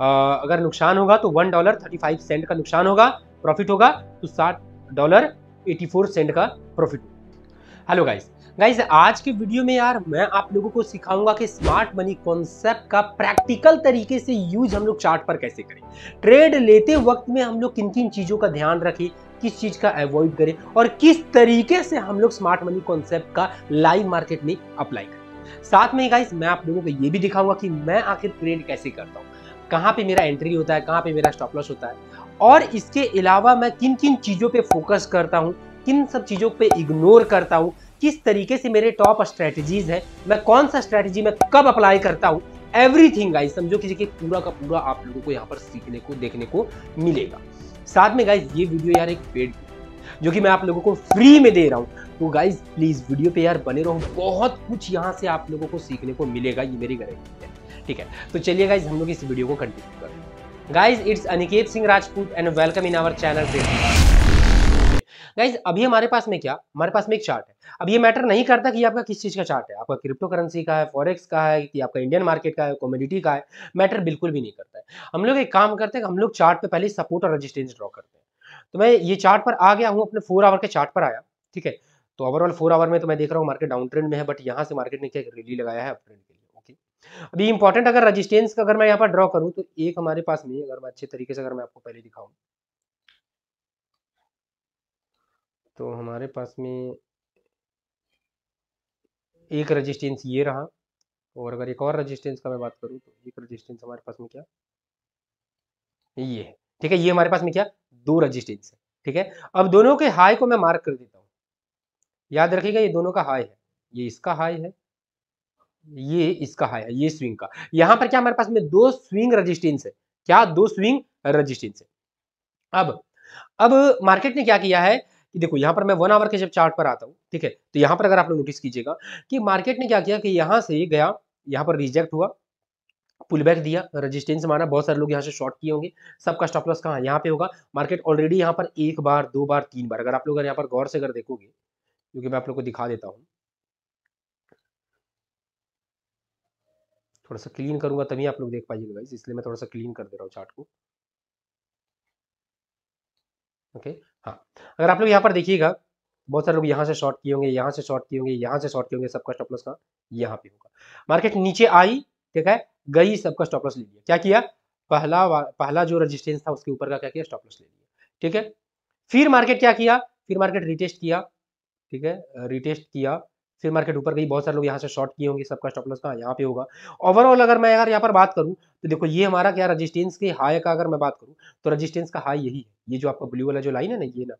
अगर नुकसान होगा तो one dollar thirty five cent का नुकसान होगा प्रॉफिट होगा तो सात डॉलर एटी फोर सेंट का प्रॉफिट हेलो गाइस गाइज आज के वीडियो में यार मैं आप लोगों को सिखाऊंगा कि स्मार्ट मनी कॉन्सेप्ट का प्रैक्टिकल तरीके से यूज हम लोग चार्ट पर कैसे करें ट्रेड लेते वक्त में हम लोग किन किन चीज़ों का ध्यान रखें किस चीज़ का अवॉइड करें और किस तरीके से हम लोग स्मार्ट मनी कॉन्सेप्ट का लाइव मार्केट में अप्लाई करें साथ में गाइज मैं आप लोगों को ये भी दिखाऊंगा कि मैं आखिर ट्रेड कैसे करता हूँ कहाँ पे मेरा एंट्री होता है कहाँ पे मेरा स्टॉप लॉस होता है और इसके अलावा मैं किन किन चीज़ों पे फोकस करता हूँ किन सब चीज़ों पे इग्नोर करता हूँ किस तरीके से मेरे टॉप स्ट्रैटेजीज हैं मैं कौन सा स्ट्रैटेजी मैं कब अप्लाई करता हूँ एवरी थिंग गाइज समझो कि जी पूरा का पूरा आप लोगों को यहाँ पर सीखने को देखने को मिलेगा साथ में गाइज ये वीडियो यार एक पेड जो कि मैं आप लोगों को फ्री में दे रहा हूँ तो गाइज प्लीज़ वीडियो पे यार बने रहो बहुत कुछ यहाँ से आप लोगों को सीखने को मिलेगा ये मेरी गारंटी है ठीक है तो चलिए गाइज हम लोग इस वीडियो को कंटिन्यू करें guys it's Aniket Singh Rajput and welcome in our channel guys अभी हमारे पास में क्या हमारे पास में एक चार्ट है अब ये मैटर नहीं करता कि आपका किस चीज़ का चार्ट है आपका क्रिप्टो करेंसी का है फॉरेक्स का है कि आपका इंडियन मार्केट का है कॉमोडिटी का है मैटर बिल्कुल भी नहीं करता है हम लोग एक काम करते हैं हम लोग चार्ट पे पहले सपोर्ट और रजिस्टेंस ड्रॉ करते हैं तो मैं ये चार्ट पर आ गया हूँ अपने फोर आवर के चार्ट पर आया ठीक है तो ओवरऑल फोर आवर में तो मैं देख रहा हूँ मार्केट डाउन ट्रेंड में है बट यहाँ से मार्केट ने क्या रैली लगाया है अप ट्रेंड के लिए अभी इंपॉर्टेंट अगर रजिस्टेंस का अगर मैं यहाँ पर ड्रॉ करूँ तो एक हमारे पास में अगर मैं अच्छे तरीके से अगर मैं आपको पहले दिखाऊँ तो हमारे पास में एक रजिस्टेंस ये रहा और अगर एक और रजिस्टेंस का मैं बात करूँ तो एक रजिस्टेंस हमारे पास में क्या ये ठीक है ये हमारे पास में क्या दो रजिस्टेंस है ठीक है अब दोनों के हाई को मैं मार्क कर देता हूँ याद रखिएगा ये दोनों का हाई है ये इसका हाई है ये इसका हाई है ये स्विंग का यहां पर क्या हमारे पास में दो स्विंग रजिस्टेंस है क्या दो स्विंग रजिस्टेंस है अब अब मार्केट ने क्या किया है कि देखो यहां पर मैं वन आवर के जब चार्ट पर आता हूँ ठीक है तो यहाँ पर अगर आप लोग नोटिस कीजिएगा कि मार्केट ने क्या किया कि यहाँ से गया यहाँ पर रिजेक्ट हुआ पुल बैक दिया रेजिस्टेंस माना बहुत सारे लोग यहाँ से शॉर्ट किए होंगे सबका स्टॉप लॉस कहा यहां पे होगा मार्केट ऑलरेडी यहाँ पर एक बार दो बार तीन बार अगर आप लोग यहाँ पर गौर से अगर देखोगे क्योंकि मैं आप लोग को दिखा देता हूँ थोड़ा सा क्लीन करूंगा तभी आप लोग देख पाइएगा गाइस इसलिए मैं थोड़ा सा क्लीन कर दे रहा हूँ चार्ट को ओके हाँ अगर आप लोग यहाँ पर देखिएगा बहुत सारे लोग यहाँ से शॉर्ट किए होंगे यहाँ से शॉर्ट किए होंगे यहाँ से शॉर्ट किए होंगे सबका स्टॉप लॉस का यहाँ पे होगा मार्केट नीचे आई ठीक है गई सबका स्टॉप लॉस ले लिया क्या किया पहला पहला जो रजिस्टेंस था उसके ऊपर का क्या किया स्टॉप लॉस ले लिया ठीक है फिर मार्केट क्या किया फिर मार्केट रिटेस्ट किया ठीक है रिटेस्ट किया फिर मार्केट ऊपर गई बहुत सारे लोग यहाँ से शॉर्ट किए होंगे सबका स्टॉप लॉस का यहाँ पे होगा ओवरऑल अगर मैं यार यहाँ पर बात करूँ तो देखो ये हमारा क्या रजिस्टेंस के हाई का अगर मैं बात करूँ तो रजिस्टेंस का हाई यही है ये जो आपका ब्लू वाला जो लाइन है ना ये ना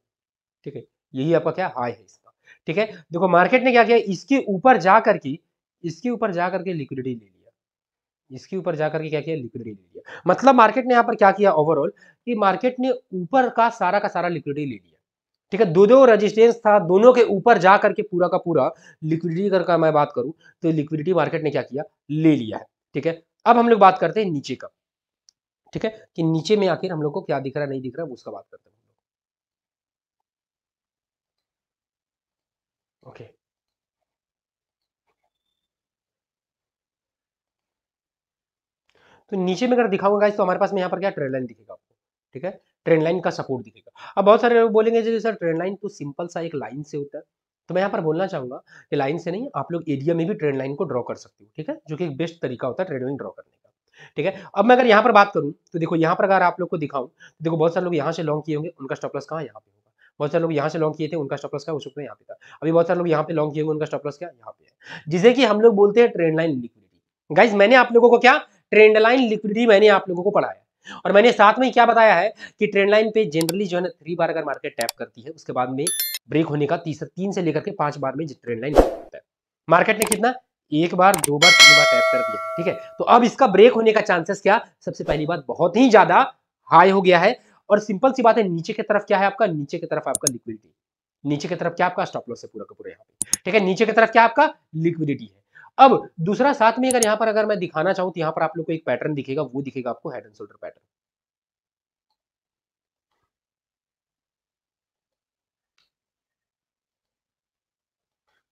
ठीक है यही आपका क्या हाई है इसका ठीक है देखो मार्केट ने क्या किया इसके ऊपर जा करके इसके ऊपर जा करके लिक्विडिटी ले लिया इसके ऊपर जा करके क्या किया लिक्विडिटी ले लिया मतलब मार्केट ने यहाँ पर क्या किया ओवरऑल कि मार्केट ने ऊपर का सारा का सारा लिक्विडिटी ले लिया ठीक है दो रजिस्टेंस था दोनों के ऊपर जा करके पूरा का पूरा लिक्विडिटी का मैं बात करूं तो लिक्विडिटी मार्केट ने क्या किया ले लिया है ठीक है अब हम लोग बात करते हैं नीचे का ठीक है कि नीचे में आखिर हम लोग को क्या दिख रहा नहीं दिख रहा उसका बात करते हैं ओके तो नीचे में अगर दिखाऊंगा तो हमारे पास में यहां पर क्या ट्रेड लाइन दिखेगा आपको ठीक है ट्रेंड लाइन का सपोर्ट दिखेगा अब बहुत सारे लोग बोलेंगे जैसे सर ट्रेंड लाइन तो सिंपल सा एक लाइन से होता है तो मैं यहाँ पर बोलना चाहूंगा कि लाइन से नहीं आप लोग एरिया में भी ट्रेंड लाइन को ड्रॉ कर सकते हो ठीक है जो कि एक बेस्ट तरीका होता है ट्रेंड लाइन ड्रॉ करने का ठीक है अब मैं अगर यहाँ पर बात करूँ तो देखो यहाँ पर अगर आप लोग को दिखाऊँ तो देखो बहुत सारे लोग यहाँ से लॉन्ग किए होंगे उनका स्टॉपलस कहाँ यहाँ पे होगा बहुत सारे लोग यहाँ से लॉन्ग किए थे उनका स्टॉपलस क्या उस वक्त यहाँ पे था अभी बहुत सारे लोग यहाँ पे लॉन्ग किए होंगे उनका स्टॉपलस क्या यहाँ पे है जिसे कि हम लोग बोलते हैं ट्रेंड लाइन लिक्विडिटी गाइज मैंने आप लोगों को क्या ट्रेंड लाइन लिक्विडिटी मैंने आप लोगों को पढ़ाया और मैंने साथ में क्या बताया है कि ट्रेंड लाइन पे जनरली जो है ना थ्री बार अगर मार्केट टैप करती है उसके बाद में ब्रेक होने का तीसरा तीन से लेकर के पांच बार में ट्रेंड लाइन होता है मार्केट ने कितना एक बार दो बार तीन बार टैप कर दिया ठीक है तो अब इसका ब्रेक होने का चांसेस क्या सबसे पहली बात बहुत ही ज्यादा हाई हो गया है और सिंपल सी बात है नीचे की तरफ क्या है आपका नीचे की तरफ आपका लिक्विडिटी नीचे की तरफ क्या आपका स्टॉप लॉस है पूरा का पूरा यहाँ पे ठीक है नीचे की तरफ क्या आपका लिक्विडिटी है अब दूसरा साथ में अगर यहां पर अगर मैं दिखाना चाहूं तो यहां पर आप लोग को एक पैटर्न दिखेगा वो दिखेगा आपको हेड एंड शोल्डर पैटर्न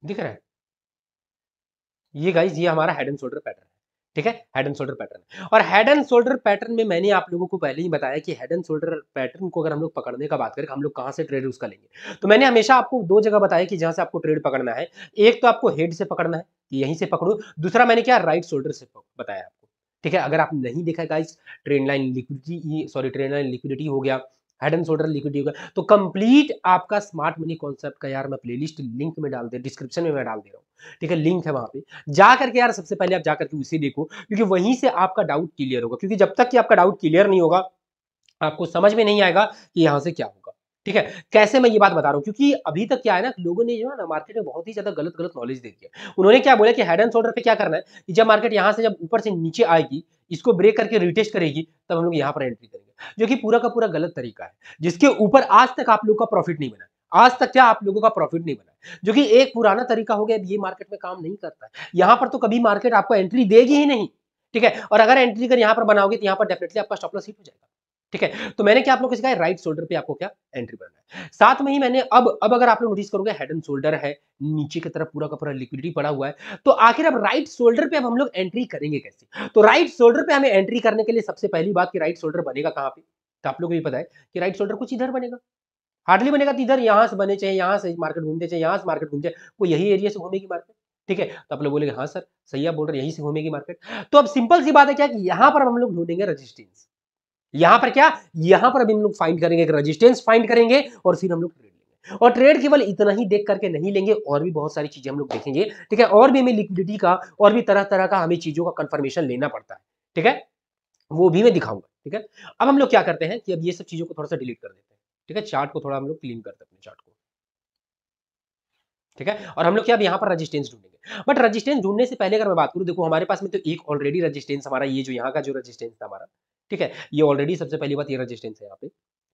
दिख रहा है ये गाइज ये हमारा हेड एंड शोल्डर पैटर्न है ठीक है हेड एंड शोल्डर पैटर्न और हेड एंड शोल्डर पैटर्न में मैंने आप लोगों को पहले ही बताया कि हेड एंड शोल्डर पैटर्न को अगर हम लोग पकड़ने का बात करें हम लोग कहां से ट्रेड यूज लेंगे तो मैंने हमेशा आपको दो जगह बताया कि जहां से आपको ट्रेड पकड़ना है एक तो आपको हेड से पकड़ना है कि यहीं से पकड़ो दूसरा मैंने क्या राइट शोल्डर से बताया आपको ठीक है अगर आप नहीं देखा guys train line liquidity sorry train line liquidity हो गया head and shoulder liquidity तो कंप्लीट आपका स्मार्ट मनी कॉन्सेप्ट का यार मैं प्लेलिस्ट लिंक में डाल दे डिस्क्रिप्शन में मैं डाल दे रहा हूँ ठीक है लिंक है वहां पे जा करके यार सबसे पहले आप जाकर उसे देखो क्योंकि वहीं से आपका डाउट क्लियर होगा क्योंकि जब तक कि आपका डाउट क्लियर नहीं होगा आपको समझ में नहीं आएगा कि यहाँ से क्या होगा ठीक है कैसे मैं ये बात बता रहा हूँ क्योंकि अभी तक क्या है ना लोगों ने जो है ना मार्केट में बहुत ही ज्यादा गलत गलत नॉलेज दे दिया उन्होंने क्या बोला कि हेड एंड शोल्डर पे क्या करना है कि जब मार्केट यहाँ से जब ऊपर से नीचे आएगी इसको ब्रेक करके रिटेस्ट करेगी तब हम लोग यहाँ पर एंट्री करेंगे जो कि पूरा का पूरा गलत तरीका है जिसके ऊपर आज तक आप लोग का प्रॉफिट नहीं बना आज तक क्या आप लोगों का प्रॉफिट नहीं बना जो कि एक पुराना तरीका हो गया ये मार्केट में काम नहीं करता है यहाँ पर तो कभी मार्केट आपको एंट्री देगी ही नहीं ठीक है और अगर एंट्री कर यहाँ पर बनाओगे तो यहाँ पर डेफिनेटली आपका स्टॉप लॉस हिट हो जाएगा ठीक है तो मैंने क्या आप लोग सिखाया राइट शोल्डर पे आपको क्या एंट्री बनाना है साथ में ही मैंने अब अब अगर आप लोग नोटिस करोगे हेड एंड शोल्डर है नीचे की तरफ पूरा का पूरा लिक्विडिटी पड़ा हुआ है तो आखिर अब राइट शोल्डर पे अब हम लोग एंट्री करेंगे कैसे तो राइट शोल्डर पे हमें एंट्री करने के लिए सबसे पहली बात की राइट शोल्डर बनेगा कहाँ पे तो आप लोग को ये पता है कि राइट शोल्डर कुछ इधर बनेगा हार्डली बनेगा तो इधर यहाँ से बने चाहे यहाँ से मार्केट घूमते चाहे यहाँ से मार्केट घूमते वो यही एरिया से घूमेगी मार्केट ठीक है तो आप लोग बोलेंगे हाँ सर सही आप बोल रहे यहीं से घूमेगी मार्केट तो अब सिंपल सी बात है क्या कि यहाँ पर हम लोग ढूंढेंगे रजिस्टेंस यहां पर क्या यहां पर अभी हम लोग फाइंड करेंगे रेजिस्टेंस फाइंड करेंगे और फिर हम लोग ट्रेड लेंगे और ट्रेड केवल इतना ही देख करके नहीं लेंगे और भी बहुत सारी चीजें हम लोग देखेंगे ठीक है और भी हमें लिक्विडिटी का और भी तरह तरह का हमें चीजों का कंफर्मेशन लेना पड़ता है ठीक है वो भी मैं दिखाऊंगा ठीक है अब हम लोग क्या करते हैं कि अब ये सब चीजों को थोड़ा सा डिलीट कर देते हैं ठीक है चार्ट को थोड़ा हम लोग क्लीन करते हैं अपने चार्ट को ठीक है और हम लोग क्या अब यहाँ पर रजिस्टेंस ढूंढेंगे बट रेजिस्टेंस ढूंढने से पहले अगर मैं बात करूँ देखो हमारे पास में तो एक ऑलरेडी रेजिस्टेंस हमारा ये जो यहाँ का जो रेजिस्टेंस था हमारा ठीक है ये ऑलरेडी सबसे पहली बात ये रजिस्टेंस है यहाँ पे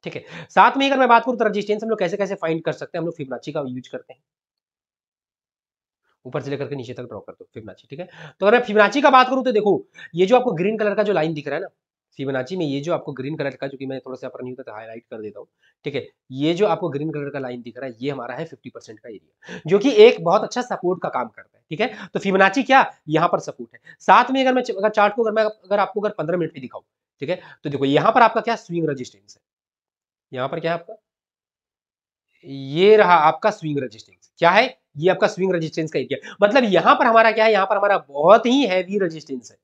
ठीक है साथ में अगर मैं बात करूँ तो रजिस्टेंस हम लोग कैसे कैसे फाइंड कर सकते हैं हम लोग फिबनाची का यूज करते हैं ऊपर से लेकर के नीचे तक ड्रॉ कर दो फिबनाची ठीक है तो अगर मैं फिबनाची का बात करूँ तो देखो ये जो आपको ग्रीन कलर का जो लाइन दिख रहा है ना फिबोनाची में ये जो आपको ग्रीन कलर का जो कि मैं थोड़ा सा नहीं होता हाईलाइट तो कर देता हूँ ठीक है ये जो आपको ग्रीन कलर का लाइन दिख रहा है ये हमारा है 50 परसेंट का एरिया जो कि एक बहुत अच्छा सपोर्ट का काम करता है ठीक है तो फिबोनाची क्या यहाँ पर सपोर्ट है साथ में अगर मैं अगर चार्ट को अगर मैं अगर आपको अगर पंद्रह मिनट भी दिखाऊँ ठीक है तो देखो यहाँ पर आपका क्या स्विंग रजिस्टेंस है यहाँ पर क्या है आपका ये रहा आपका स्विंग रजिस्टेंस क्या है ये आपका स्विंग रजिस्टेंस का एरिया मतलब यहाँ पर हमारा क्या है यहाँ पर हमारा बहुत ही हैवी रजिस्टेंस है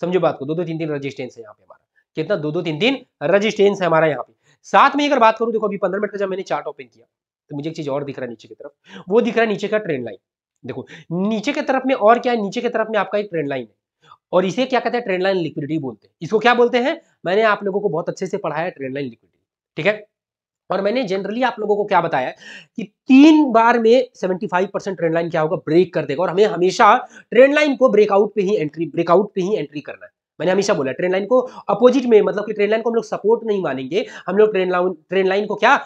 समझो बात को दो दो तीन तीन रजिस्टेंस है यहाँ पे हमारा कितना दो दो तीन तीन रजिस्टेंस है हमारा यहाँ पे साथ में अगर बात करूँ देखो अभी पंद्रह मिनट का जब मैंने चार्ट ओपन किया तो मुझे एक चीज और दिख रहा है नीचे की तरफ वो दिख रहा है नीचे का ट्रेन लाइन देखो नीचे की तरफ में और क्या है नीचे की तरफ में आपका एक ट्रेंड लाइन है और इसे क्या कहते हैं ट्रेंड लाइन लिक्विडिटी बोलते हैं इसको क्या बोलते हैं मैंने आप लोगों को बहुत अच्छे से पढ़ाया ट्रेंड लाइन लिक्विडिटी ठीक है और मैंने जनरली आप लोगों को क्या बताया कि तीन बार में 75 परसेंट ट्रेंड लाइन क्या होगा ब्रेक कर देगा और हमें हमेशा ट्रेंड लाइन को ब्रेकआउट पे ही एंट्री ब्रेकआउट पे ही एंट्री करना है मैंने हमेशा बोला ट्रेन लाइन को अपोजिट में मतलब कि ट्रेन लाइन को हम लोग सपोर्ट नहीं मानेंगे हम लोग ट्रेन लाइन ट्रेन लाइन को क्या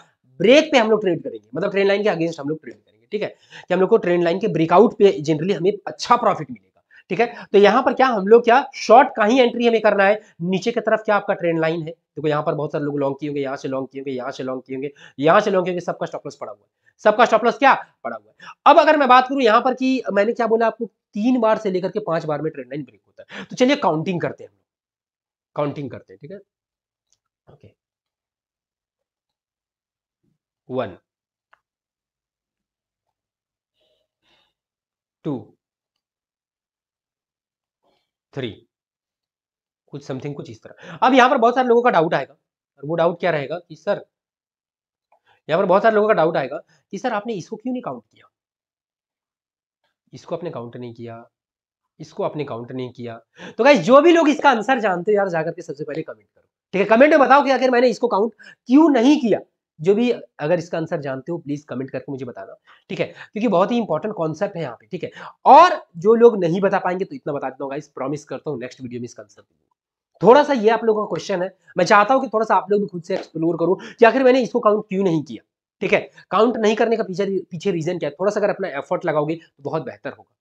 ब्रेक पे हम लोग ट्रेड करेंगे मतलब ट्रेन लाइन के अगेंस्ट हम लोग ट्रेड करेंगे ठीक है कि हम लोग को ट्रेन लाइन के ब्रेकआउट पे जनरली हमें अच्छा प्रॉफिट मिलेगा ठीक है तो यहाँ पर क्या हम लोग क्या शॉर्ट का ही एंट्री हमें करना है नीचे की तरफ क्या आपका ट्रेन लाइन है देखो यहाँ पर बहुत सारे लोग लॉन्ग किए यहाँ से लॉन्ग किए यहाँ से लॉन्ग किए होंगे यहाँ से लॉन्ग किए सबका स्टॉपलस पड़ा हुआ है सबका स्टॉपलस क्या पड़ा हुआ है अब अगर मैं बात करूं यहाँ पर कि मैंने क्या बोला आपको तीन बार से लेकर के पांच बार में ट्रेंड लाइन ब्रेक होता है तो चलिए काउंटिंग करते हैं हम लोग काउंटिंग करते हैं ठीक है ओके वन टू थ्री कुछ समथिंग कुछ इस तरह अब यहां पर बहुत सारे लोगों का डाउट आएगा और वो डाउट क्या रहेगा कि सर यहां पर बहुत सारे लोगों का डाउट आएगा कि सर आपने इसको क्यों नहीं काउंट किया इसको आपने काउंट नहीं किया इसको आपने काउंट नहीं किया तो गाइस जो भी लोग इसका आंसर जानते हो यार जाकर के सबसे पहले कमेंट करो ठीक है कमेंट में बताओ कि आखिर मैंने इसको काउंट क्यों नहीं किया जो भी अगर इसका आंसर जानते हो प्लीज कमेंट करके मुझे बताना ठीक है क्योंकि बहुत ही इंपॉर्टेंट कॉन्सेप्ट है यहाँ पे ठीक है और जो लोग नहीं बता पाएंगे तो इतना बता देता हूँ गाइस प्रॉमिस करता हूँ नेक्स्ट वीडियो में इसका आंसर दूंगा थोड़ा सा ये आप लोगों का क्वेश्चन है मैं चाहता हूँ कि थोड़ा सा आप लोग भी खुद से एक्सप्लोर करो कि आखिर मैंने इसको काउंट क्यों नहीं किया ठीक है काउंट नहीं करने का पीछे पीछे रीजन क्या है थोड़ा सा अगर अपना एफर्ट लगाओगे तो बहुत बेहतर होगा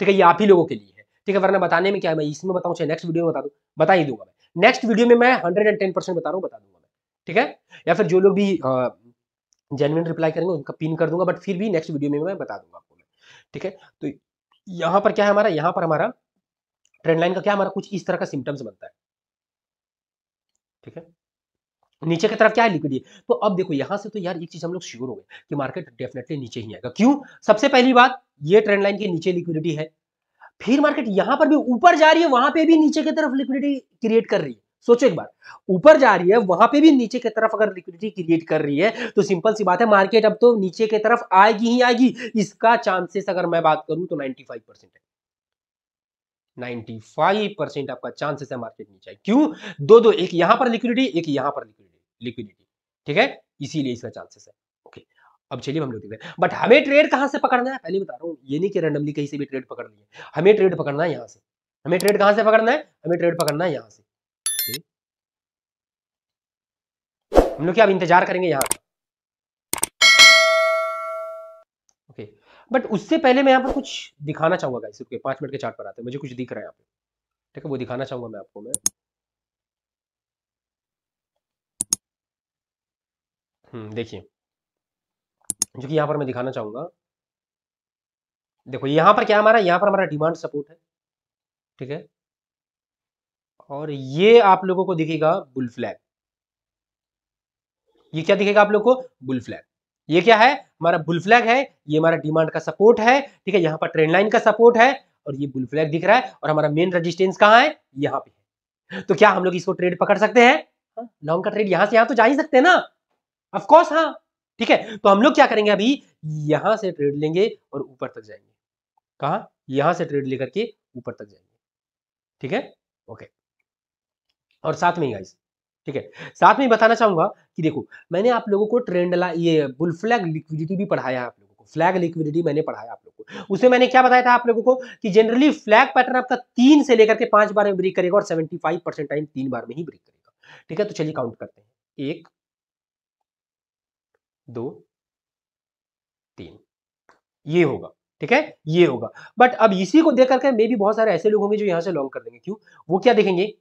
ठीक है ये आप ही लोगों के लिए है ठीक है वरना बताने में क्या है मैं इसमें बताऊँ चाहे नेक्स्ट वीडियो में बता दूँ बता ही दूंगा मैं नेक्स्ट वीडियो में मैं हंड्रेड बता रहा हूँ बता दूंगा मैं ठीक है या फिर जो लोग भी जेनविन रिप्लाई करेंगे उनका पिन कर दूंगा बट फिर भी नेक्स्ट वीडियो में मैं बता दूंगा आपको मैं ठीक है तो यहाँ पर क्या है हमारा यहाँ पर हमारा ट्रेंड लाइन का क्या हमारा कुछ इस तरह का सिम्टम्स बनता है ठीक है नीचे की तरफ क्या है लिक्विड तो अब देखो यहां से तो यार एक चीज हम लोग श्योर हो गए कि मार्केट डेफिनेटली नीचे ही आएगा क्यों सबसे पहली बात ये ट्रेंड लाइन के नीचे लिक्विडिटी है फिर मार्केट यहां पर भी ऊपर जा रही है वहां पे भी नीचे की तरफ लिक्विडिटी क्रिएट कर रही है सोचो एक बार ऊपर जा रही है वहां पे भी नीचे की तरफ अगर लिक्विडिटी क्रिएट कर रही है तो सिंपल सी बात है मार्केट अब तो नीचे की तरफ आएगी ही आएगी इसका चांसेस अगर मैं बात करूं तो नाइनटी परसेंट है 95 परसेंट आपका चांसेस है मार्केट नीचे आए क्यों दो दो एक यहां पर लिक्विडिटी एक यहां पर लिक्विडिटी लिक्विडिटी ठीक है इसीलिए इसका चांसेस है ओके अब चलिए हम लोग देखते हैं बट हमें ट्रेड कहां से पकड़ना है पहले बता रहा हूँ ये नहीं कि रैंडमली कहीं से भी ट्रेड पकड़ लिया हमें ट्रेड पकड़ना है यहां से हमें ट्रेड कहां से पकड़ना है हमें ट्रेड पकड़ना है यहां से हम लोग क्या इंतजार करेंगे यहाँ बट उससे पहले मैं यहाँ पर कुछ दिखाना चाहूंगा इसके रुकिए पांच मिनट के चार्ट पर आते हैं मुझे कुछ दिख रहा है यहाँ पे ठीक है वो दिखाना चाहूंगा मैं आपको मैं हम्म, देखिए जो कि यहाँ पर मैं दिखाना चाहूंगा देखो यहाँ पर क्या हमारा यहाँ पर हमारा डिमांड सपोर्ट है ठीक है और ये आप लोगों को दिखेगा बुल फ्लैग ये क्या दिखेगा आप लोग को बुल फ्लैग ये क्या है हमारा बुल फ्लैग है ये हमारा डिमांड का सपोर्ट है ठीक है यहाँ पर ट्रेंड लाइन का सपोर्ट है और ये बुल फ्लैग दिख रहा है और हमारा मेन रजिस्टेंस कहाँ है यहाँ पे तो क्या हम लोग इसको ट्रेड पकड़ सकते हैं लॉन्ग हाँ, का ट्रेड यहाँ से यहाँ तो जा ही सकते हैं ना ऑफकोर्स हाँ ठीक है तो हम लोग क्या करेंगे अभी यहां से ट्रेड लेंगे और ऊपर तक जाएंगे कहा यहां से ट्रेड लेकर के ऊपर तक जाएंगे ठीक है ओके और साथ में ही गाइस ठीक है साथ में बताना चाहूंगा कि देखो मैंने आप लोगों को ट्रेंड ये बुल फ्लैग लिक्विडिटी भी पढ़ाया है आप लोगों को फ्लैग लिक्विडिटी मैंने पढ़ाया आप लोगों को उसमें मैंने क्या बताया था आप लोगों को कि जनरली फ्लैग पैटर्न आपका तीन से लेकर के पांच बार में ब्रेक करेगा और सेवेंटी फाइव परसेंट टाइम तीन बार में ही ब्रेक करेगा ठीक है तो चलिए काउंट करते हैं एक दो तीन ये होगा ठीक है ये होगा बट अब इसी को देख करके मे भी बहुत सारे ऐसे लोग होंगे जो यहां से लॉन्ग कर देंगे क्यों वो क्या देखेंगे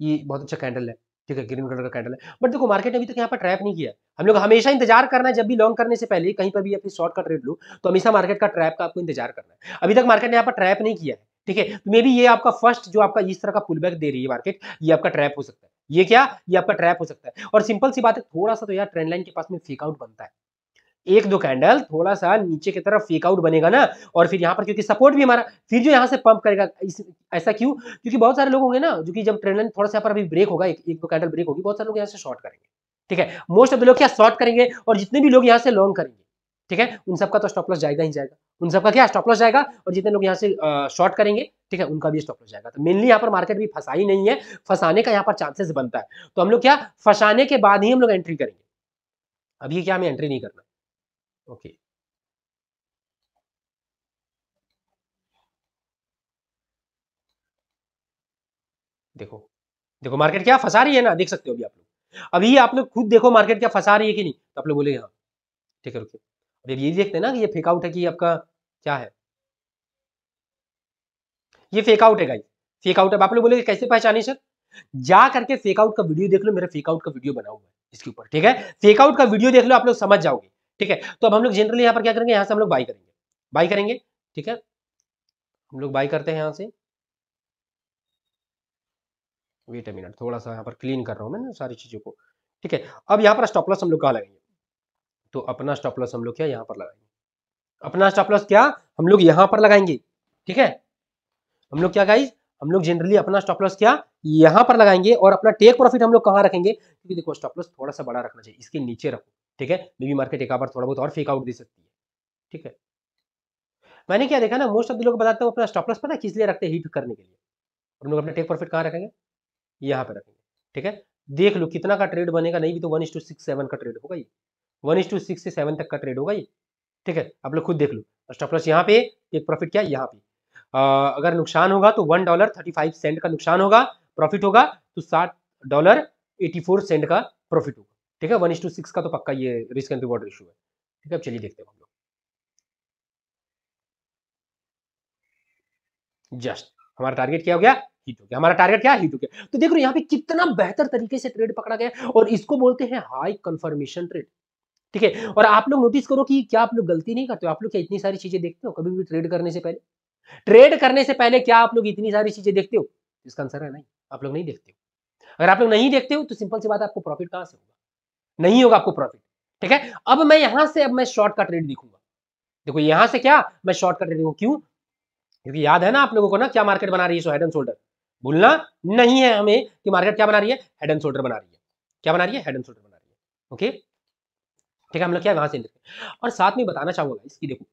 ये बहुत अच्छा कैंडल है ठीक है ग्रीन कलर का कैंडल है बट देखो मार्केट ने अभी तक यहाँ पर ट्रैप नहीं किया हम लोग हमेशा इंतजार करना है जब भी लॉन्ग करने से पहले कहीं पर भी अपनी शॉर्ट का ट्रेड लो तो हमेशा मार्केट का ट्रैप का आपको इंतजार करना है अभी तक मार्केट ने यहाँ पर ट्रैप नहीं किया है ठीक है तो मे बी ये आपका फर्स्ट जो आपका इस तरह का पुल बैक दे रही है मार्केट ये आपका ट्रैप हो सकता है ये क्या ये आपका ट्रैप हो सकता है और सिंपल सी बात है थोड़ा सा तो यार ट्रेंड लाइन के पास में फेकआउट बनता है एक दो कैंडल थोड़ा सा नीचे की तरफ फेकआउट बनेगा ना और फिर यहाँ पर क्योंकि सपोर्ट भी हमारा फिर जो यहाँ से पंप करेगा इस, ऐसा क्यों क्योंकि बहुत सारे लोग होंगे ना जो कि जब ट्रेन लाइन थोड़ा सा पर अभी ब्रेक होगा एक, एक दो कैंडल ब्रेक होगी बहुत सारे लोग यहाँ से शॉर्ट करेंगे ठीक है मोस्ट ऑफ द लोग क्या शॉर्ट करेंगे और जितने भी लोग यहाँ से लॉन्ग करेंगे ठीक है उन सबका तो स्टॉप लॉस जाएगा ही जाएगा उन सबका क्या स्टॉप लॉस जाएगा और जितने लोग यहाँ से शॉर्ट करेंगे ठीक है उनका भी स्टॉप लॉस जाएगा तो मेनली यहाँ पर मार्केट भी फंसा ही नहीं है फंसाने का यहाँ पर चांसेस बनता है तो हम लोग क्या फंसाने के बाद ही हम लोग एंट्री करेंगे अभी क्या हमें एंट्री नहीं करना okay देखो देखो मार्केट क्या फंसा रही है ना देख सकते हो अभी आप लोग अभी आप लोग खुद देखो मार्केट क्या फंसा रही है कि नहीं तो आप लोग बोले हाँ ठीक है रुकिए अब ये देखते हैं ना कि ये फेकआउट है कि आपका क्या है ये फेकआउट है गाई फेकआउट है आप लोग बोले कैसे पहचाने सर जा करके फेकआउट का वीडियो देख लो मेरा फेकआउट का वीडियो बना हुआ है इसके ऊपर ठीक है फेकआउट का वीडियो देख लो आप लोग समझ जाओगे ठीक है तो अब हम लोग जनरली यहाँ पर क्या करेंगे यहाँ से हम लोग बाई करेंगे बाई करेंगे ठीक है हम लोग बाई करते हैं यहाँ से वेट ए मिनट थोड़ा सा यहाँ पर क्लीन कर रहा हूँ मैं ना सारी चीज़ों को ठीक है अब यहाँ पर स्टॉपलस हम लोग कहाँ लगाएंगे तो अपना स्टॉपलस हम लोग क्या यहाँ पर लगाएंगे अपना स्टॉपलस क्या हम लोग यहाँ पर लगाएंगे ठीक है हम लोग क्या गाइज हम लोग जनरली अपना स्टॉपलस क्या यहाँ पर लगाएंगे और अपना टेक प्रॉफिट हम लोग कहाँ रखेंगे क्योंकि देखो स्टॉपलस थोड़ा सा बड़ा रखना चाहिए इसके नीचे रखो ठीक है बीबी मार्केट एक बार थोड़ा बहुत और फेक आउट दे सकती है ठीक है मैंने क्या देखा ना मोस्ट ऑफ द लोग बताते हैं अपना स्टॉप लॉस पता किस लिए रखते हैं हीट करने के लिए हम लोग अपना टेक प्रॉफिट कहाँ रखेंगे यहाँ पे रखेंगे ठीक है देख लो कितना का ट्रेड बनेगा नहीं भी तो one is to six seven का ट्रेड होगा ये वन इज टू सिक्स से सेवन तक का ट्रेड होगा ये ठीक है आप लोग खुद देख लो स्टॉप लॉस यहाँ पे एक प्रॉफिट क्या यहाँ पे अगर नुकसान होगा तो one dollar thirty five cent का नुकसान होगा प्रॉफिट होगा तो सात डॉलर एटी फोर सेंट का प्रॉफिट होगा ठीक है वन इज टू सिक्स का तो पक्का ये रिस्क एंड रिवॉर्ड रेशियो है ठीक है अब चलिए देखते हैं हम लोग जस्ट हमारा टारगेट क्या हो गया हिट हो गया हमारा टारगेट क्या हिट हो गया तो देख रहे यहाँ पे कितना बेहतर तरीके से ट्रेड पकड़ा गया और इसको बोलते हैं हाई कंफर्मेशन ट्रेड ठीक है और आप लोग नोटिस करो कि क्या आप लोग गलती नहीं करते हो आप लोग क्या इतनी सारी चीजें देखते हो कभी भी ट्रेड करने से पहले ट्रेड करने से पहले क्या आप लोग इतनी सारी चीजें देखते हो इसका आंसर है नहीं आप लोग नहीं देखते हो अगर आप लोग नहीं देखते हो तो सिंपल सी बात आपको प्रॉफिट कहां से होगा नहीं होगा आपको प्रॉफिट ठीक है अब मैं यहां से अब मैं शॉर्टकट रेट दिखूंगा देखो यहां से क्या मैं शॉर्टकट रेट दिखूंगा क्यों क्योंकि याद है ना आप लोगों को ना क्या मार्केट बना रही है सो हेड एंड शोल्डर भूलना नहीं है हमें कि मार्केट क्या बना रही है हेड एंड शोल्डर बना रही है क्या बना रही है हेड एंड शोल्डर बना रही है ओके ठीक है हम लोग क्या वहां से और साथ में बताना चाहूंगा इसकी देखो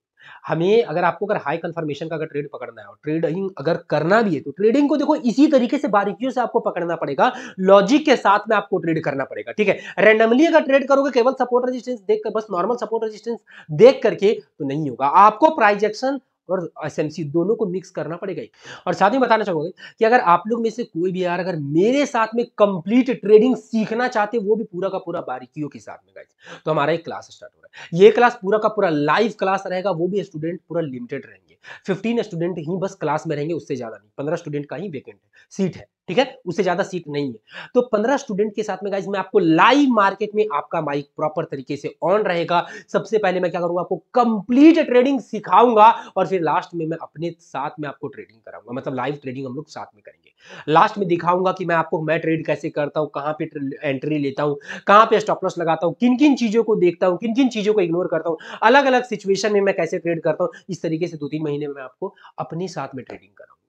हमें अगर आपको अगर हाई कंफर्मेशन का अगर ट्रेड पकड़ना है और ट्रेडिंग अगर करना भी है तो ट्रेडिंग को देखो इसी तरीके से बारीकियों से आपको पकड़ना पड़ेगा लॉजिक के साथ में आपको ट्रेड करना पड़ेगा ठीक है रैंडमली अगर ट्रेड करोगे केवल सपोर्ट रजिस्टेंस देखकर बस नॉर्मल सपोर्ट रजिस्टेंस देख करके तो नहीं होगा आपको प्राइजेक्शन और एस दोनों को मिक्स करना पड़ेगा और साथ ही बताना चाहूंगा कि अगर आप लोग में से कोई भी यार अगर मेरे साथ में कंप्लीट ट्रेडिंग सीखना चाहते वो भी पूरा का पूरा बारीकियों के साथ में गाइज तो हमारा एक क्लास स्टार्ट हो रहा है ये क्लास पूरा का पूरा लाइव क्लास रहेगा वो भी स्टूडेंट पूरा लिमिटेड रहेंगे फिफ्टीन स्टूडेंट ही बस क्लास में रहेंगे उससे ज्यादा नहीं पंद्रह स्टूडेंट का ही वेकेंट है सीट है ठीक है उससे ज्यादा सीट नहीं है तो पंद्रह स्टूडेंट के साथ में गाइज मैं आपको लाइव मार्केट में आपका माइक प्रॉपर तरीके से ऑन रहेगा सबसे पहले मैं क्या करूंगा आपको कंप्लीट ट्रेडिंग सिखाऊंगा और फिर लास्ट में मैं अपने साथ में आपको ट्रेडिंग कराऊंगा मतलब लाइव ट्रेडिंग हम लोग साथ में करेंगे लास्ट में दिखाऊंगा कि मैं आपको मैं ट्रेड कैसे करता हूं कहां पे एंट्री लेता हूं कहां पे स्टॉप लॉस लगाता हूं किन किन चीजों को देखता हूं किन किन चीजों को इग्नोर करता हूं अलग अलग सिचुएशन में मैं कैसे ट्रेड करता हूं इस तरीके से दो तीन महीने में मैं आपको अपने साथ में ट्रेडिंग कराऊंगा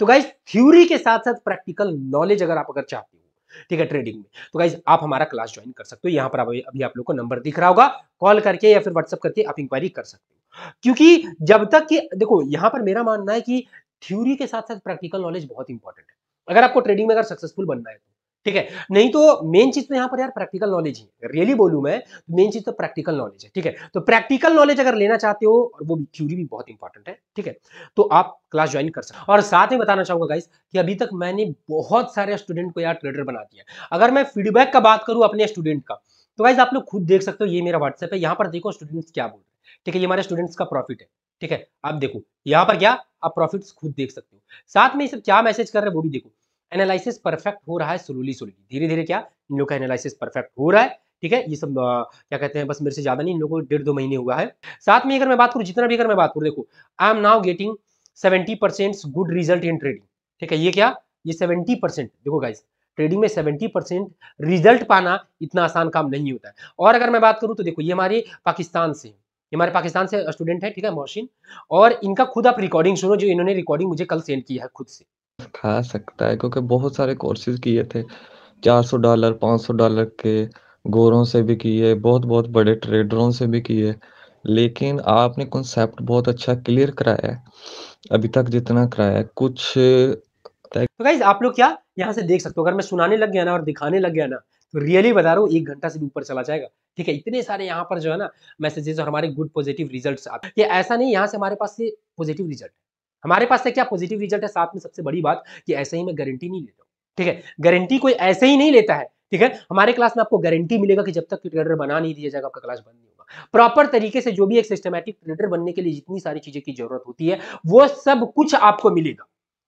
तो गाइज थ्योरी के साथ साथ प्रैक्टिकल नॉलेज अगर आप अगर चाहते हो ठीक है ट्रेडिंग में तो गाइज आप हमारा क्लास ज्वाइन कर सकते हो यहाँ पर अभी आप लोग को नंबर दिख रहा होगा कॉल करके या फिर व्हाट्सअप करके आप इंक्वायरी कर सकते हो क्योंकि जब तक कि देखो यहां पर मेरा मानना है कि थ्योरी के साथ साथ प्रैक्टिकल नॉलेज बहुत इंपॉर्टेंट है अगर आपको ट्रेडिंग में अगर सक्सेसफुल बनना है तो ठीक है नहीं तो मेन चीज तो यहाँ पर यार प्रैक्टिकल नॉलेज ही रियली बोलू मैं तो मेन चीज तो प्रैक्टिकल नॉलेज है ठीक है तो प्रैक्टिकल नॉलेज अगर लेना चाहते हो और वो भी भी बहुत इंपॉर्टेंट है ठीक है तो आप क्लास ज्वाइन कर सकते और साथ में बताना चाहूंगा गाइस कि अभी तक मैंने बहुत सारे स्टूडेंट को यार ट्रेडर बना दिया अगर मैं फीडबैक का बात करूं अपने स्टूडेंट का तो गाइज आप लोग खुद देख सकते हो ये मेरा व्हाट्सएप है यहाँ पर देखो स्टूडेंट्स क्या बोल रहे हैं ठीक है ये हमारे स्टूडेंट्स का प्रॉफिट है ठीक है आप देखो यहाँ पर क्या आप प्रॉफिट खुद देख सकते हो साथ में ये सब क्या मैसेज कर रहे हैं वो भी देखो एनालिसिस परफेक्ट हो रहा है स्लोली स्लोली धीरे धीरे क्या इन लोग का एनालिसिस परफेक्ट हो रहा है ठीक है ये सब आ, क्या कहते हैं बस मेरे से ज्यादा नहीं इन लोगों को डेढ़ दो महीने हुआ है साथ में अगर मैं बात करूँ जितना भी अगर मैं बात करूँ देखो I am now getting seventy percent good result in trading ठीक है ये क्या ये सेवेंटी परसेंट देखो गाइज ट्रेडिंग में सेवेंटी परसेंट रिजल्ट पाना इतना आसान काम नहीं होता है और अगर मैं बात करूँ तो देखो ये हमारे पाकिस्तान से ये हमारे पाकिस्तान से स्टूडेंट है ठीक है मोहसिन और इनका खुद आप रिकॉर्डिंग सुनो जो इन्होंने रिकॉर्डिंग मुझे कल सेंड किया है खुद से सिखा सकता है क्योंकि बहुत सारे कोर्सेज किए थे चार सौ डॉलर पाँच सौ डॉलर के गोरों से भी किए बहुत बहुत बड़े ट्रेडरों से भी किए लेकिन आपने कॉन्सेप्ट बहुत अच्छा क्लियर कराया है अभी तक जितना कराया है कुछ तो गाइज आप लोग क्या यहाँ से देख सकते हो अगर मैं सुनाने लग गया ना और दिखाने लग गया ना तो रियली बता रहा हूँ एक घंटा से भी ऊपर चला जाएगा ठीक है इतने सारे यहाँ पर जो है ना मैसेजेस और हमारे गुड पॉजिटिव रिजल्ट आते हैं ऐसा नहीं यहाँ से हमारे पास से पॉजिटिव रिजल्ट हमारे पास क्या पॉजिटिव रिजल्ट है साथ में सबसे बड़ी बात कि ऐसे ही मैं गारंटी नहीं लेता हूँ ठीक है गारंटी कोई ऐसे ही नहीं लेता है ठीक है हमारे क्लास में आपको गारंटी मिलेगा कि जब तक ट्रेडर बना नहीं दिया जाएगा आपका क्लास बंद नहीं होगा प्रॉपर तरीके से जो भी एक सिस्टमैटिक ट्रेडर बनने के लिए जितनी सारी चीजें की जरूरत होती है वो सब कुछ आपको मिलेगा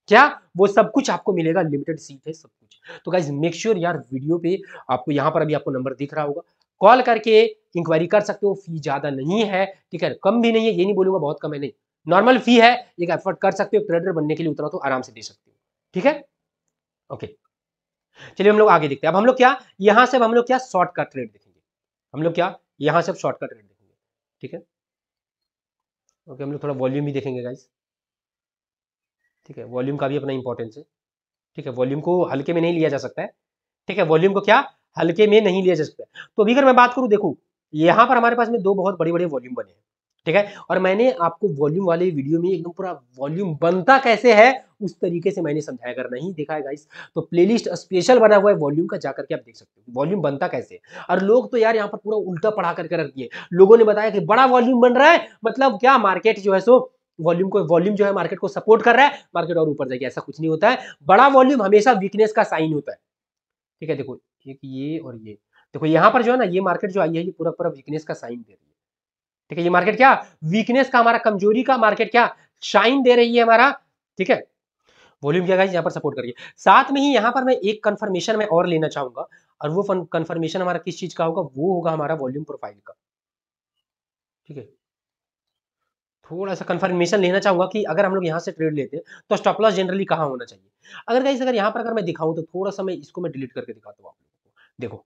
क्या वो सब कुछ आपको मिलेगा लिमिटेड सीट है सब कुछ तो गाइज मेक श्योर यार वीडियो पे आपको यहाँ पर अभी आपको नंबर दिख रहा होगा कॉल करके इंक्वायरी कर सकते हो फी ज्यादा नहीं है ठीक है कम भी नहीं है ये नहीं बोलूंगा बहुत कम है नहीं नॉर्मल फी है एक एफर्ट कर सकते हो ट्रेडर बनने के लिए उतना तो आराम से दे सकते हो ठीक है ओके चलिए हम लोग आगे देखते हैं अब हम लोग क्या यहां से हम लोग क्या शॉर्ट का ट्रेड देखेंगे हम लोग क्या यहां से शॉर्ट का ट्रेड देखेंगे ठीक है ओके हम लोग थोड़ा वॉल्यूम भी देखेंगे गाइज ठीक है वॉल्यूम का भी अपना इंपॉर्टेंस है ठीक है वॉल्यूम को हल्के में नहीं लिया जा सकता है ठीक है वॉल्यूम को क्या हल्के में नहीं लिया जा सकता है तो अभी अगर मैं बात करूँ देखू यहां पर हमारे पास में दो बहुत बड़े बड़े वॉल्यूम बने हैं ठीक है और मैंने आपको वॉल्यूम वाले वीडियो में एकदम पूरा वॉल्यूम बनता कैसे है उस तरीके से मैंने समझाया अगर नहीं देखा है गाइस तो प्लेलिस्ट स्पेशल बना हुआ है वॉल्यूम का जाकर के आप देख सकते हो वॉल्यूम बनता कैसे और लोग तो यार यहाँ पर पूरा उल्टा पढ़ा करके रख दिए लोगों ने बताया कि बड़ा वॉल्यूम बन रहा है मतलब क्या मार्केट जो है सो वॉल्यूम को वॉल्यूम जो है मार्केट को सपोर्ट कर रहा है मार्केट और ऊपर जाएगी ऐसा कुछ नहीं होता है बड़ा वॉल्यूम हमेशा वीकनेस का साइन होता है ठीक है देखो एक ये और ये देखो यहाँ पर जो है ना ये मार्केट जो आई है ये पूरा पूरा वीकनेस का साइन दे रही है ठीक है ये मार्केट क्या वीकनेस का हमारा कमजोरी का मार्केट क्या शाइन दे रही है हमारा ठीक है वॉल्यूम क्या यहाँ पर सपोर्ट करिए साथ में ही यहाँ पर मैं एक कन्फर्मेशन में और लेना चाहूंगा और वो कन्फर्मेशन हमारा किस चीज का होगा वो होगा हमारा वॉल्यूम प्रोफाइल का ठीक है थोड़ा सा कंफर्मेशन लेना चाहूंगा कि अगर हम लोग यहाँ से ट्रेड लेते हैं तो स्टॉप लॉस जनरली कहाँ होना चाहिए अगर कहीं अगर यहाँ पर अगर मैं दिखाऊं तो थोड़ा सा मैं इसको मैं डिलीट करके दिखाता हूँ आप लोगों को देखो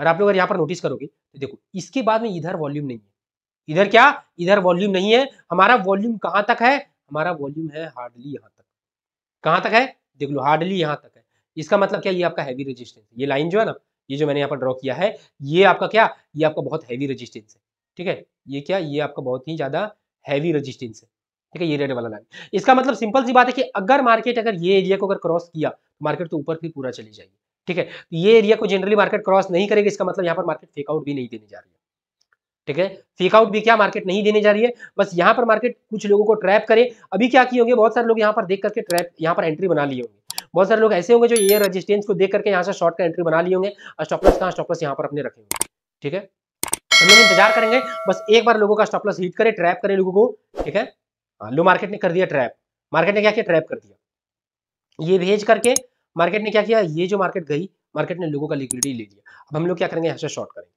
और आप लोग अगर यहाँ पर नोटिस करोगे तो देखो इसके बाद में इधर वॉल्यूम नहीं है इधर क्या इधर वॉल्यूम नहीं है हमारा वॉल्यूम कहां तक है हमारा वॉल्यूम है हार्डली यहाँ तक कहां तक है देख लो हार्डली यहां तक है इसका मतलब क्या ये आपका हैवी रेजिस्टेंस है ये लाइन जो है ना ये जो मैंने यहाँ पर ड्रॉ किया है ये आपका क्या ये आपका बहुत हैवी रजिस्टेंस है ठीक है ये क्या ये आपका बहुत ही ज्यादा हैवी रजिस्टेंस है ठीक है ये रेड वाला लाइन इसका मतलब सिंपल सी बात है कि अगर मार्केट अगर ये एरिया को अगर क्रॉस किया तो मार्केट तो ऊपर भी पूरा चली जाएगी ठीक है तो ये एरिया को जनरली मार्केट क्रॉस नहीं करेगी इसका मतलब यहाँ पर मार्केट फेकआउट भी नहीं देने जा रही है ठीक है फेकआउट भी क्या मार्केट नहीं देने जा रही है बस यहाँ पर मार्केट कुछ लोगों को ट्रैप करे अभी क्या किए होंगे बहुत सारे लोग यहाँ पर देख करके ट्रैप यहाँ पर एंट्री बना लिए होंगे बहुत सारे लोग ऐसे होंगे जो एयर रेजिस्टेंस को देख करके यहाँ से शॉर्ट का एंट्री बना लिए होंगे स्टॉपलस कहाँ स्टॉपलस यहाँ पर अपने रखेंगे ठीक है हम लोग इंतजार करेंगे बस एक बार लोगों का स्टॉपलस हिट करे ट्रैप करे लोगों को ठीक है हाँ, लो मार्केट ने कर दिया ट्रैप मार्केट ने क्या किया ट्रैप कर दिया ये भेज करके मार्केट ने क्या किया ये जो मार्केट गई मार्केट ने लोगों का लिक्विडिटी ले लिया अब हम लोग क्या करेंगे यहाँ से शॉर्ट करेंगे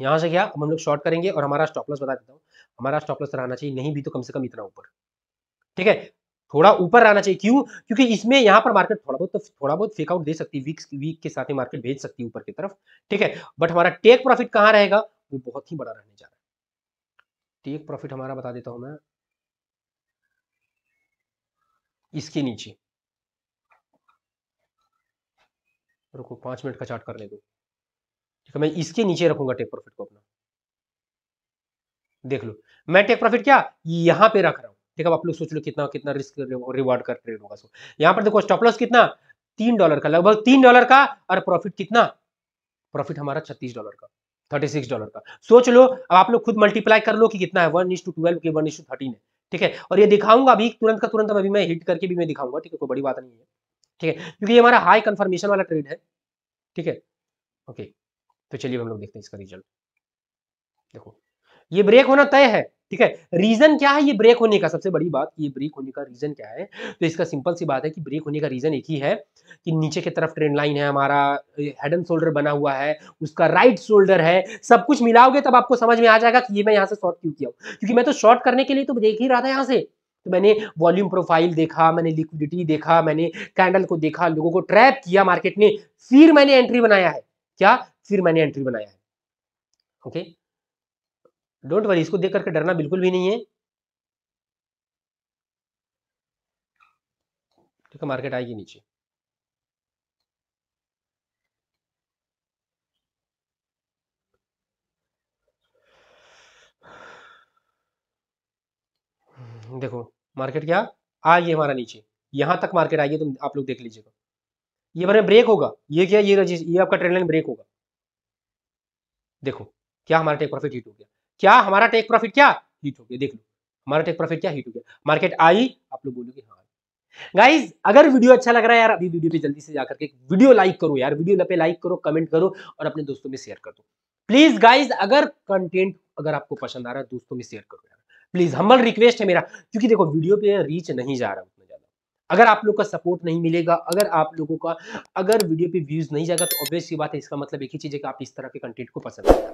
यहाँ से क्या अब हम लोग शॉर्ट करेंगे और हमारा स्टॉप लॉस बता देता हूँ हमारा स्टॉप लॉस रहना चाहिए नहीं भी तो कम से कम इतना ऊपर ठीक है थोड़ा ऊपर रहना चाहिए क्यों क्योंकि इसमें यहाँ पर मार्केट थोड़ा बहुत तो थोड़ा बहुत फेकआउट दे सकती है वीक वीक के साथ ही मार्केट भेज सकती है ऊपर की तरफ ठीक है बट हमारा टेक प्रॉफिट कहाँ रहेगा वो बहुत ही बड़ा रहने जा रहा है टेक प्रॉफिट हमारा बता देता हूँ मैं इसके नीचे रुको पांच मिनट का चार्ट कर करने दो ठीक है मैं इसके नीचे रखूंगा टेक प्रॉफिट को अपना देख लो मैं टेक प्रॉफिट क्या यहां पे रख रहा हूं ठीक है आप लोग सोच लो कितना कितना रिस्क रिवॉर्ड कर ट्रेड होगा यहां पर देखो स्टॉप लॉस कितना तीन डॉलर का लगभग तीन डॉलर का और प्रॉफिट कितना प्रॉफिट हमारा छत्तीस डॉलर का थर्टी सिक्स डॉलर का सोच लो अब आप लोग खुद मल्टीप्लाई कर लो कि कितना है वन इज टू ट्वेल्व के वन इज टू थर्टीन है ठीक है और ये दिखाऊंगा अभी तुरंत का तुरंत अभी मैं हिट करके भी मैं दिखाऊंगा ठीक है कोई बड़ी बात नहीं है ठीक है क्योंकि ये हमारा हाई कंफर्मेशन वाला ट्रेड है ठीक है ओके तो चलिए हम लोग देखते हैं इसका रिजल्ट देखो ये ब्रेक होना तय है ठीक है रीजन क्या है ये ब्रेक होने का सबसे बड़ी बात ये ब्रेक होने का रीजन क्या है तो इसका सिंपल सी बात है कि ब्रेक होने का रीजन एक ही है कि नीचे की तरफ ट्रेंड लाइन है हमारा हेड एंड शोल्डर बना हुआ है उसका राइट शोल्डर है सब कुछ मिलाओगे तब आपको समझ में आ जाएगा कि ये मैं यहाँ से शॉर्ट क्यों किया क्योंकि मैं तो शॉर्ट करने के लिए तो देख ही रहा था यहाँ से तो मैंने वॉल्यूम प्रोफाइल देखा मैंने लिक्विडिटी देखा मैंने कैंडल को देखा लोगों को ट्रैप किया मार्केट ने फिर मैंने एंट्री बनाया है क्या फिर मैंने एंट्री बनाया है ओके डोंट वरी इसको देख करके डरना बिल्कुल भी नहीं है ठीक है मार्केट आएगी नीचे देखो मार्केट क्या आ गई हमारा नीचे यहां तक मार्केट आएगी तो आप लोग देख लीजिएगा ये बने ब्रेक होगा ये क्या ये ये आपका ट्रेंड लाइन ब्रेक होगा देखो क्या हमारा टेक प्रॉफिट हिट हो गया क्या हमारा टेक प्रॉफिट क्या हिट हो गया देख लो हमारा टेक प्रॉफिट क्या हिट हो गया मार्केट आई आप लोग बोलोगे हाँ गाइज अगर वीडियो अच्छा लग रहा है यार अभी वीडियो पे जल्दी से जाकर के वीडियो लाइक करो यार वीडियो पे लाइक करो कमेंट करो और अपने दोस्तों में शेयर कर दो प्लीज गाइज अगर कंटेंट अगर आपको पसंद आ रहा है दोस्तों में शेयर करो यार प्लीज हम्बल रिक्वेस्ट है मेरा क्योंकि देखो वीडियो पे रीच नहीं जा रहा हूं अगर आप लोग का सपोर्ट नहीं मिलेगा अगर आप लोगों का अगर वीडियो पे व्यूज नहीं जाएगा तो ऑब्वियस की बात है इसका मतलब एक ही चीज है कि आप इस तरह के कंटेंट को पसंद कर रहे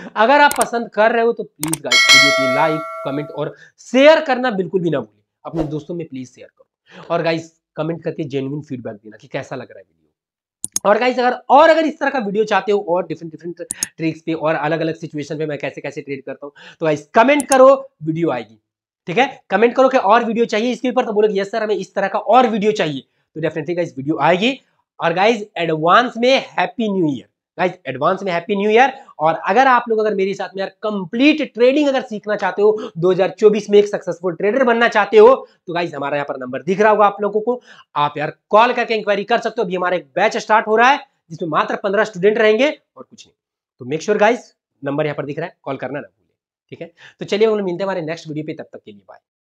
हो अगर आप पसंद कर रहे हो तो प्लीज गाइस वीडियो की लाइक कमेंट और शेयर करना बिल्कुल भी ना भूलें अपने दोस्तों में प्लीज शेयर करो और गाइस कमेंट करके जेन्यून फीडबैक देना कि कैसा लग रहा है वीडियो और गाइस अगर और अगर इस तरह का वीडियो चाहते हो और डिफरेंट डिफरेंट ट्रिक्स पे और अलग अलग सिचुएशन पे मैं कैसे कैसे ट्रेड करता हूँ तो गाइस कमेंट करो वीडियो आएगी ठीक है कमेंट करो कि और वीडियो चाहिए इसके ऊपर तो बोलोगे यस सर हमें इस तरह का और वीडियो चाहिए तो डेफिनेटली गाइज वीडियो आएगी और गाइज एडवांस में happy new year guys advance में हैप्पी न्यू ईयर और अगर आप लोग अगर मेरे साथ में यार कंप्लीट ट्रेडिंग अगर सीखना चाहते हो 2024 में एक सक्सेसफुल ट्रेडर बनना चाहते हो तो गाइज हमारा यहाँ पर नंबर दिख रहा होगा आप लोगों को आप यार कॉल करके इंक्वायरी कर सकते हो अभी हमारा एक बैच स्टार्ट हो रहा है जिसमें मात्र पंद्रह स्टूडेंट रहेंगे और कुछ नहीं तो मेक श्योर गाइज नंबर यहाँ पर दिख रहा है कॉल करना ना ठीक है तो चलिए हम लोग मिलते हैं हमारे नेक्स्ट वीडियो पे तब तक के लिए बाय